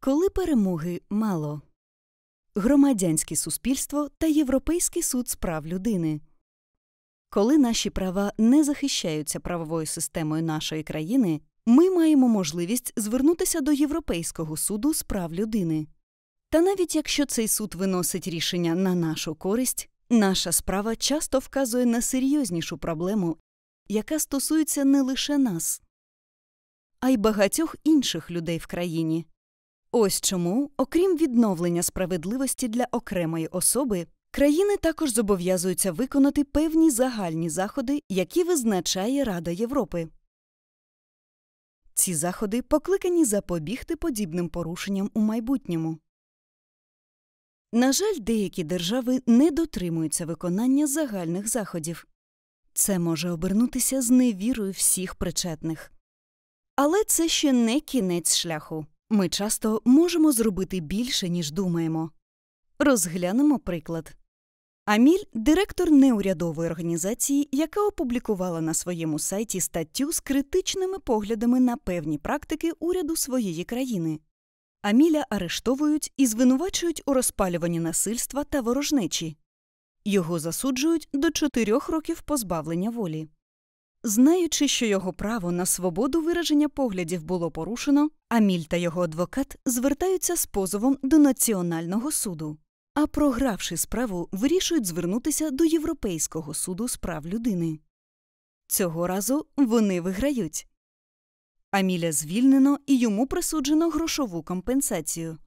Коли перемоги мало громадянське суспільство та Європейський суд з прав людини. Коли наші права не захищаються правовою системою нашої країни, ми маємо можливість звернутися до Європейського суду з прав людини. Та навіть якщо цей суд виносить рішення на нашу користь, наша справа часто вказує на серйознішу проблему, яка стосується не лише нас, а й багатьох інших людей в країні. Ось чому, окрім відновлення справедливості для окремої особи, країни також зобов'язуються виконати певні загальні заходи, які визначає Рада Європи. Ці заходи покликані запобігти подібним порушенням у майбутньому. На жаль, деякі держави не дотримуються виконання загальних заходів. Це може обернутися з невірою всіх причетних. Але це ще не кінець шляху. Ми часто можемо зробити більше, ніж думаємо. Розглянемо приклад. Аміль директор неурядової організації, яка опублікувала на своєму сайті статтю з критичними поглядами на певні практики уряду своєї країни. Аміля арештовують і звинувачують у розпалюванні насильства та ворожнечі. Його засуджують до чотирьох років позбавлення волі. Знаючи, що його право на свободу вираження поглядів було порушено, Аміль та його адвокат звертаються з позовом до Національного суду, а програвши справу, вирішують звернутися до Європейського суду з прав людини. Цього разу вони виграють. Аміля звільнено і йому присуджено грошову компенсацію.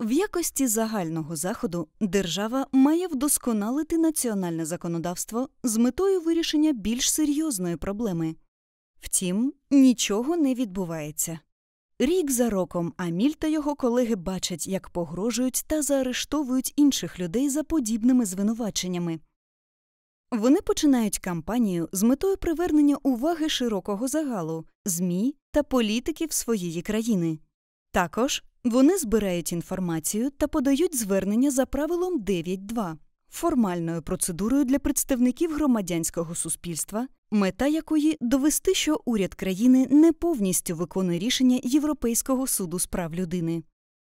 В якості загального заходу держава має вдосконалити національне законодавство з метою вирішення більш серйозної проблеми. Втім, нічого не відбувається. Рік за роком Аміль та його колеги бачать, як погрожують та заарештовують інших людей за подібними звинуваченнями. Вони починають кампанію з метою привернення уваги широкого загалу, ЗМІ та політиків своєї країни. Також вони збирають інформацію та подають звернення за правилом 9.2 формальною процедурою для представників громадянського суспільства, мета якої довести, що уряд країни не повністю виконує рішення Європейського суду з прав людини.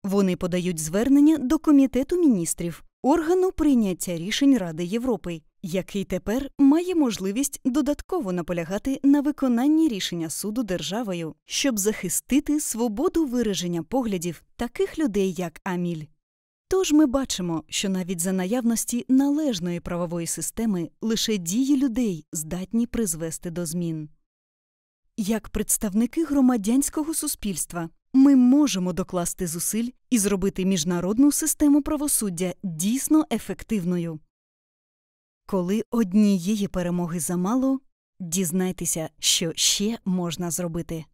Вони подають звернення до Комітету міністрів, органу прийняття рішень Ради Європи який тепер має можливість додатково наполягати на виконанні рішення суду державою, щоб захистити свободу вираження поглядів таких людей, як Аміль. Тож ми бачимо, що навіть за наявності належної правової системи лише дії людей здатні призвести до змін. Як представники громадянського суспільства ми можемо докласти зусиль і зробити міжнародну систему правосуддя дійсно ефективною. Коли однієї перемоги замало, дізнайтеся, що ще можна зробити.